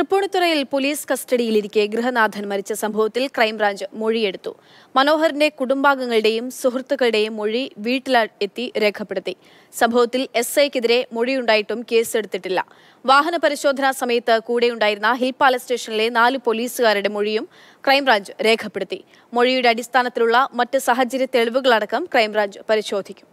തൃപ്പൂണിത്തുറയിൽ police കസ്റ്റഡിയിലിരിക്കെ ഗൃഹനാഥൻ മരിച്ച സംഭവത്തിൽ crime branch മൊഴിയെടുത്തു മനോഹറിന്റെ കുടുംബാംഗങ്ങളുടെയും സുഹൃത്തുക്കളുടെയും മൊഴി വീട്ടിലെത്തി രേഖപ്പെടുത്തി സംഭവത്തിൽ എസ് ഐക്കെതിരെ മൊഴിയുണ്ടായിട്ടും കേസെടുത്തിട്ടില്ല വാഹന പരിശോധനാ സമയത്ത് കൂടെയുണ്ടായിരുന്ന ഹിൽ പാലസ് സ്റ്റേഷനിലെ നാല് പോലീസുകാരുടെ മൊഴിയും ക്രൈംബ്രാഞ്ച് രേഖപ്പെടുത്തി മൊഴിയുടെ അടിസ്ഥാനത്തിലുള്ള മറ്റ് സാഹചര്യ തെളിവുകളടക്കം ക്രൈംബ്രാഞ്ച് പരിശോധിക്കും